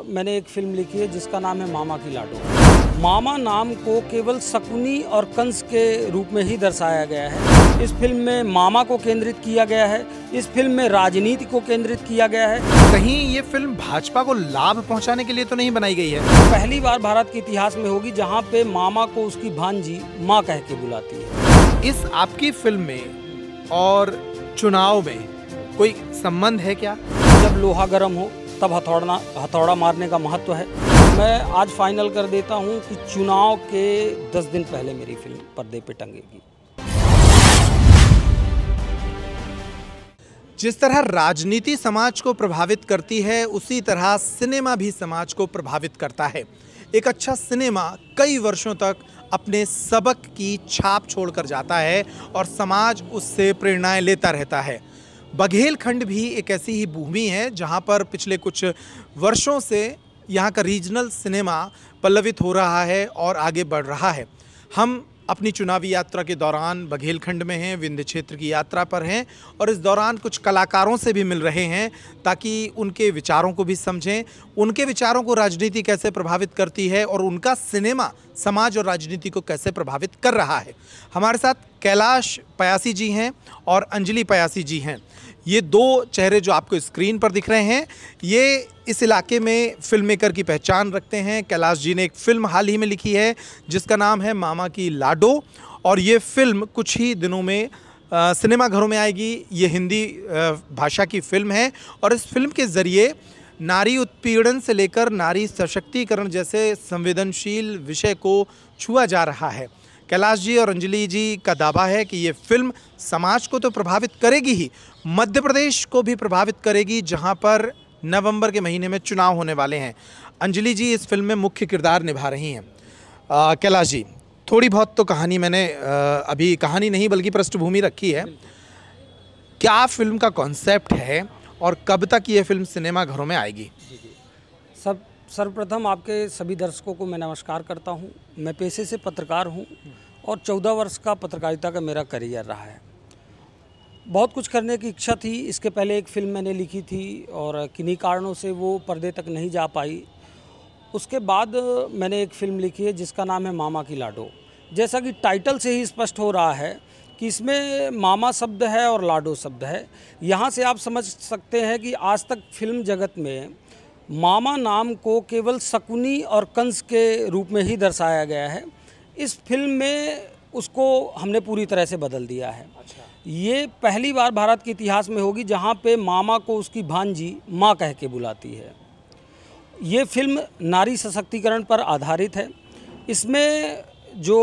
मैंने एक फिल्म लिखी है जिसका नाम है मामा की लाडो मामा नाम को केवल शकुनी और कंस के रूप में ही दर्शाया गया है इस फिल्म में मामा को केंद्रित किया गया है इस फिल्म में राजनीति को केंद्रित किया गया है कहीं ये फिल्म भाजपा को लाभ पहुंचाने के लिए तो नहीं बनाई गई है पहली बार भारत के इतिहास में होगी जहां पे मामा को उसकी भांजी माँ कह के बुलाती है इस आपकी फिल्म में और चुनाव में कोई संबंध है क्या जब लोहा गर्म हो तब हथौड़ा हथौड़ा मारने का महत्व है मैं आज फाइनल कर देता हूँ कि चुनाव के दस दिन पहले मेरी फिल्म पर्दे पे टंगेगी जिस तरह राजनीति समाज को प्रभावित करती है उसी तरह सिनेमा भी समाज को प्रभावित करता है एक अच्छा सिनेमा कई वर्षों तक अपने सबक की छाप छोड़कर जाता है और समाज उससे प्रेरणाएं लेता रहता है बघेलखंड भी एक ऐसी ही भूमि है जहाँ पर पिछले कुछ वर्षों से यहाँ का रीजनल सिनेमा पल्लवित हो रहा है और आगे बढ़ रहा है हम अपनी चुनावी यात्रा के दौरान बघेलखंड में हैं विंध्य क्षेत्र की यात्रा पर हैं और इस दौरान कुछ कलाकारों से भी मिल रहे हैं ताकि उनके विचारों को भी समझें उनके विचारों को राजनीति कैसे प्रभावित करती है और उनका सिनेमा समाज और राजनीति को कैसे प्रभावित कर रहा है हमारे साथ कैलाश पयासी जी हैं और अंजलि पयासी जी हैं ये दो चेहरे जो आपको स्क्रीन पर दिख रहे हैं ये इस इलाके में फिल्म मेकर की पहचान रखते हैं कैलाश जी ने एक फ़िल्म हाल ही में लिखी है जिसका नाम है मामा की लाडो और ये फिल्म कुछ ही दिनों में सिनेमा घरों में आएगी ये हिंदी भाषा की फिल्म है और इस फिल्म के ज़रिए नारी उत्पीड़न से लेकर नारी सशक्तिकरण जैसे संवेदनशील विषय को छुआ जा रहा है कैलाश जी और अंजलि जी का दावा है कि ये फिल्म समाज को तो प्रभावित करेगी ही मध्य प्रदेश को भी प्रभावित करेगी जहाँ पर नवंबर के महीने में चुनाव होने वाले हैं अंजलि जी इस फिल्म में मुख्य किरदार निभा रही हैं कैलाश जी थोड़ी बहुत तो कहानी मैंने आ, अभी कहानी नहीं बल्कि पृष्ठभूमि रखी है क्या फिल्म का कॉन्सेप्ट है और कब तक ये फिल्म सिनेमा घरों में आएगी सब सर्वप्रथम आपके सभी दर्शकों को मैं नमस्कार करता हूं मैं पेशे से पत्रकार हूं और चौदह वर्ष का पत्रकारिता का मेरा करियर रहा है बहुत कुछ करने की इच्छा थी इसके पहले एक फ़िल्म मैंने लिखी थी और किन्हीं कारणों से वो पर्दे तक नहीं जा पाई उसके बाद मैंने एक फ़िल्म लिखी है जिसका नाम है मामा की लाडो जैसा कि टाइटल से ही स्पष्ट हो रहा है कि इसमें मामा शब्द है और लाडो शब्द है यहाँ से आप समझ सकते हैं कि आज तक फिल्म जगत में मामा नाम को केवल शकुनी और कंस के रूप में ही दर्शाया गया है इस फिल्म में उसको हमने पूरी तरह से बदल दिया है अच्छा। ये पहली बार भारत के इतिहास में होगी जहाँ पे मामा को उसकी भांजी माँ कह के बुलाती है ये फिल्म नारी सशक्तिकरण पर आधारित है इसमें जो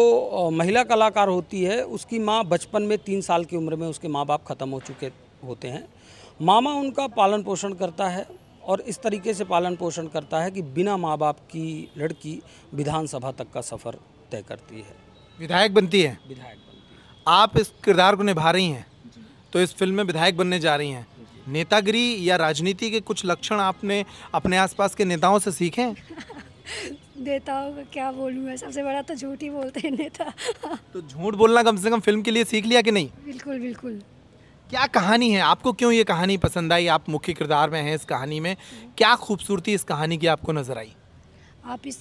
महिला कलाकार होती है उसकी माँ बचपन में तीन साल की उम्र में उसके माँ बाप ख़त्म हो चुके होते हैं मामा उनका पालन पोषण करता है और इस तरीके से पालन पोषण करता है कि बिना माँ बाप की लड़की विधानसभा तक का सफ़र तय करती है विधायक बनती है विधायक बनती है आप इस किरदार को निभा रही हैं तो इस फिल्म में विधायक बनने जा रही हैं नेतागिरी या राजनीति के कुछ लक्षण आपने अपने आसपास के नेताओं से सीखे हैं नेताओं का क्या बोलूँ मैं सबसे बड़ा तो झूठ ही बोलते हैं नेता तो झूठ बोलना कम से कम फिल्म के लिए सीख लिया कि नहीं बिल्कुल बिल्कुल क्या कहानी है आपको क्यों ये कहानी पसंद आई आप मुख्य किरदार में हैं इस कहानी में क्या खूबसूरती इस कहानी की आपको नज़र आई आप इस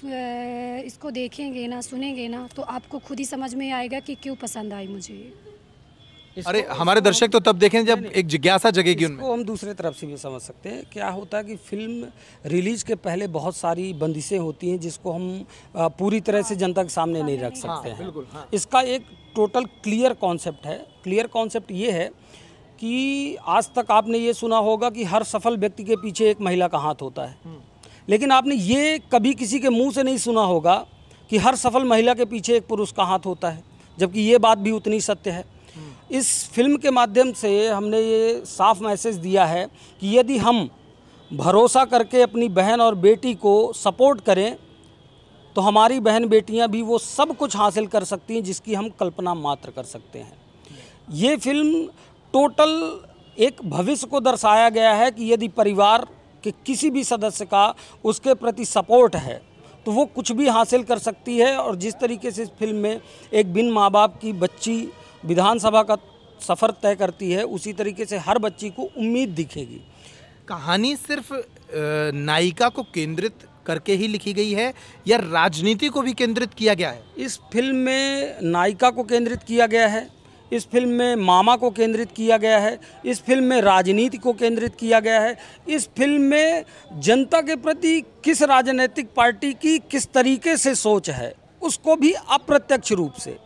इसको देखेंगे ना सुनेंगे ना तो आपको खुद ही समझ में आएगा कि क्यों पसंद आई मुझे अरे हमारे दर्शक तो तब देखें जब एक जिज्ञासा जगेगी उनको हम दूसरे तरफ से भी समझ सकते हैं क्या होता है कि फिल्म रिलीज के पहले बहुत सारी बंदिशें होती हैं जिसको हम पूरी तरह से हाँ। जनता के सामने नहीं रख हाँ, सकते हाँ, हैं इसका एक टोटल क्लियर कॉन्सेप्ट है क्लियर कॉन्सेप्ट ये है कि आज तक आपने ये सुना होगा कि हर सफल व्यक्ति के पीछे एक महिला का हाथ होता है हम्म। लेकिन आपने ये कभी किसी के मुंह से नहीं सुना होगा कि हर सफल महिला के पीछे एक पुरुष का हाथ होता है जबकि ये बात भी उतनी सत्य है हम्म। इस फिल्म के माध्यम से हमने ये साफ मैसेज दिया है कि यदि हम भरोसा करके अपनी बहन और बेटी को सपोर्ट करें तो हमारी बहन बेटियां भी वो सब कुछ हासिल कर सकती हैं जिसकी हम कल्पना मात्र कर सकते हैं ये फिल्म टोटल एक भविष्य को दर्शाया गया है कि यदि परिवार के किसी भी सदस्य का उसके प्रति सपोर्ट है तो वो कुछ भी हासिल कर सकती है और जिस तरीके से इस फिल्म में एक बिन माँ बाप की बच्ची विधानसभा का सफ़र तय करती है उसी तरीके से हर बच्ची को उम्मीद दिखेगी कहानी सिर्फ नायिका को केंद्रित करके ही लिखी गई है या राजनीति को भी केंद्रित किया गया है इस फिल्म में नायिका को केंद्रित किया गया है इस फिल्म में मामा को केंद्रित किया गया है इस फिल्म में राजनीति को केंद्रित किया गया है इस फिल्म में जनता के प्रति किस राजनीतिक पार्टी की किस तरीके से सोच है उसको भी अप्रत्यक्ष रूप से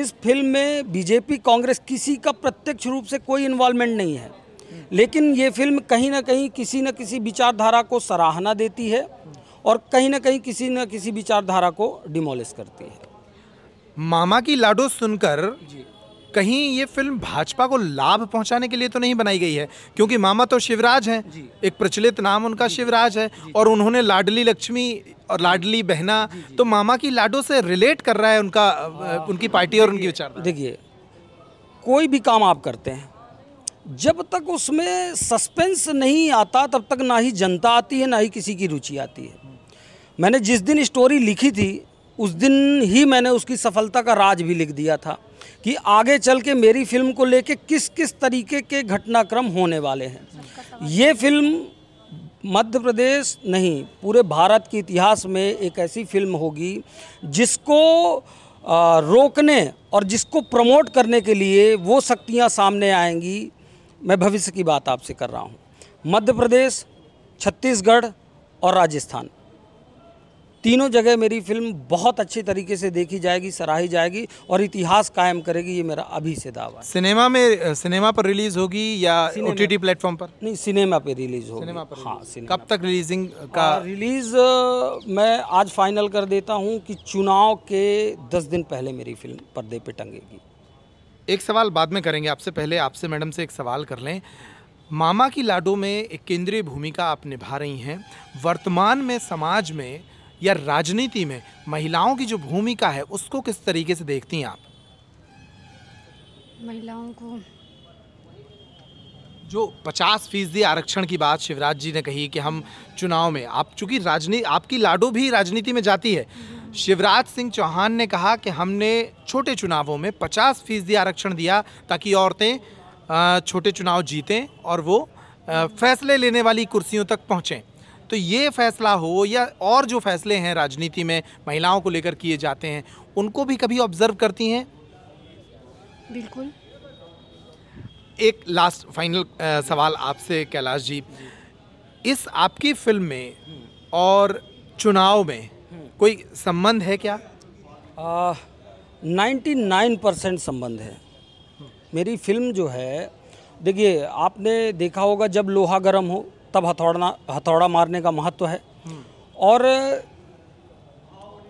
इस फिल्म में बीजेपी कांग्रेस किसी का प्रत्यक्ष रूप से कोई इन्वॉल्वमेंट नहीं है लेकिन ये फिल्म कहीं ना कहीं किसी न किसी विचारधारा को सराहना देती है और कहीं ना कहीं किसी न किसी विचारधारा को डिमोलिश करती है मामा की लाडो सुनकर कहीं ये फिल्म भाजपा को लाभ पहुंचाने के लिए तो नहीं बनाई गई है क्योंकि मामा तो शिवराज हैं एक प्रचलित नाम उनका शिवराज है और उन्होंने लाडली लक्ष्मी और लाडली बहना तो मामा की लाडो से रिलेट कर रहा है उनका हाँ। उनकी पार्टी और उनकी विचार देखिए कोई भी काम आप करते हैं जब तक उसमें सस्पेंस नहीं आता तब तक ना ही जनता आती है ना ही किसी की रुचि आती है मैंने जिस दिन स्टोरी लिखी थी उस दिन ही मैंने उसकी सफलता का राज भी लिख दिया था कि आगे चल के मेरी फिल्म को लेके किस किस तरीके के घटनाक्रम होने वाले हैं ये फिल्म मध्य प्रदेश नहीं पूरे भारत के इतिहास में एक ऐसी फिल्म होगी जिसको रोकने और जिसको प्रमोट करने के लिए वो शक्तियाँ सामने आएंगी मैं भविष्य की बात आपसे कर रहा हूँ मध्य प्रदेश छत्तीसगढ़ और राजस्थान तीनों जगह मेरी फिल्म बहुत अच्छे तरीके से देखी जाएगी सराही जाएगी और इतिहास कायम करेगी ये मेरा अभी से दावा है सिनेमा में सिनेमा पर रिलीज होगी या ओ टी प्लेटफॉर्म पर नहीं सिनेमा पे रिलीज होगी सिनेमा पर हाँ सिनेमा कब तक रिलीजिंग का हाँ, रिलीज मैं आज फाइनल कर देता हूँ कि चुनाव के दस दिन पहले मेरी फिल्म पर्दे पर टंगेगी एक सवाल बाद में करेंगे आपसे पहले आपसे मैडम से एक सवाल कर लें मामा की लाडो में एक केंद्रीय भूमिका आप निभा रही हैं वर्तमान में समाज में या राजनीति में महिलाओं की जो भूमिका है उसको किस तरीके से देखती हैं आप महिलाओं को जो 50 फीसदी आरक्षण की बात शिवराज जी ने कही कि हम चुनाव में आप चूंकि राजनीति आपकी लाडो भी राजनीति में जाती है शिवराज सिंह चौहान ने कहा कि हमने छोटे चुनावों में 50 फीसदी आरक्षण दिया ताकि औरतें छोटे चुनाव जीतें और वो फैसले लेने वाली कुर्सियों तक पहुँचें तो ये फैसला हो या और जो फैसले हैं राजनीति में महिलाओं को लेकर किए जाते हैं उनको भी कभी ऑब्जर्व करती हैं बिल्कुल एक लास्ट फाइनल सवाल आपसे कैलाश जी इस आपकी फिल्म में और चुनाव में कोई संबंध है क्या नाइन्टी नाइन परसेंट संबंध है मेरी फिल्म जो है देखिए आपने देखा होगा जब लोहा गर्म हो तब हथौड़ना हथौड़ा मारने का महत्व है और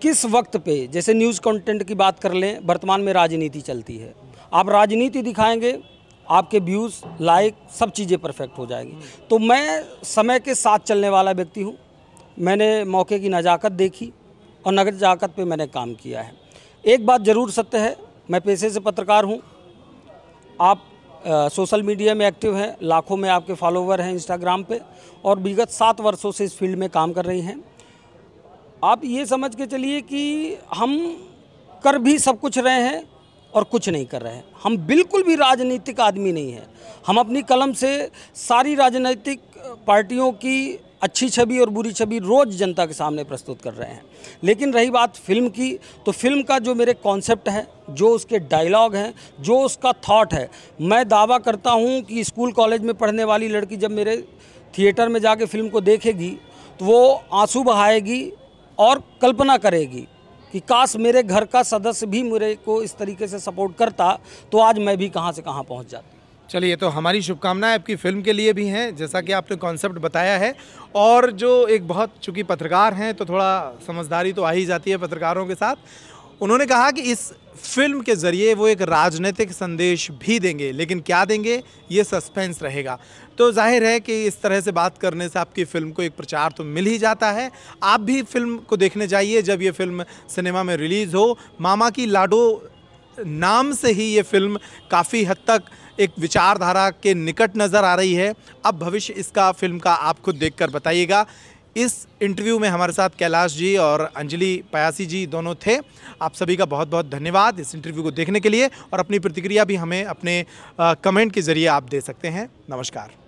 किस वक्त पे जैसे न्यूज़ कंटेंट की बात कर लें वर्तमान में राजनीति चलती है आप राजनीति दिखाएंगे आपके व्यूज़ लाइक सब चीज़ें परफेक्ट हो जाएंगी तो मैं समय के साथ चलने वाला व्यक्ति हूँ मैंने मौके की नज़ाकत देखी और नजाकत पे मैंने काम किया है एक बात ज़रूर सत्य है मैं पेशे से पत्रकार हूँ आप सोशल मीडिया में एक्टिव हैं लाखों में आपके फॉलोवर हैं इंस्टाग्राम पे और विगत सात वर्षों से इस फील्ड में काम कर रही हैं आप ये समझ के चलिए कि हम कर भी सब कुछ रहे हैं और कुछ नहीं कर रहे हैं हम बिल्कुल भी राजनीतिक आदमी नहीं हैं हम अपनी कलम से सारी राजनीतिक पार्टियों की अच्छी छवि और बुरी छवि रोज़ जनता के सामने प्रस्तुत कर रहे हैं लेकिन रही बात फिल्म की तो फिल्म का जो मेरे कॉन्सेप्ट है जो उसके डायलॉग हैं जो उसका थाट है मैं दावा करता हूँ कि स्कूल कॉलेज में पढ़ने वाली लड़की जब मेरे थिएटर में जाके फिल्म को देखेगी तो वो आंसू बहाएगी और कल्पना करेगी कि काश मेरे घर का सदस्य भी मेरे को इस तरीके से सपोर्ट करता तो आज मैं भी कहाँ से कहाँ पहुँच जाता चलिए तो हमारी शुभकामनाएं आपकी फ़िल्म के लिए भी हैं जैसा कि आपने कॉन्सेप्ट बताया है और जो एक बहुत चूँकि पत्रकार हैं तो थोड़ा समझदारी तो आ ही जाती है पत्रकारों के साथ उन्होंने कहा कि इस फिल्म के ज़रिए वो एक राजनीतिक संदेश भी देंगे लेकिन क्या देंगे ये सस्पेंस रहेगा तो जाहिर है कि इस तरह से बात करने से आपकी फ़िल्म को एक प्रचार तो मिल ही जाता है आप भी फिल्म को देखने जाइए जब ये फिल्म सिनेमा में रिलीज़ हो मामा की लाडो नाम से ही ये फिल्म काफ़ी हद तक एक विचारधारा के निकट नज़र आ रही है अब भविष्य इसका फिल्म का आप खुद देखकर बताइएगा इस इंटरव्यू में हमारे साथ कैलाश जी और अंजलि पयासी जी दोनों थे आप सभी का बहुत बहुत धन्यवाद इस इंटरव्यू को देखने के लिए और अपनी प्रतिक्रिया भी हमें अपने कमेंट के ज़रिए आप दे सकते हैं नमस्कार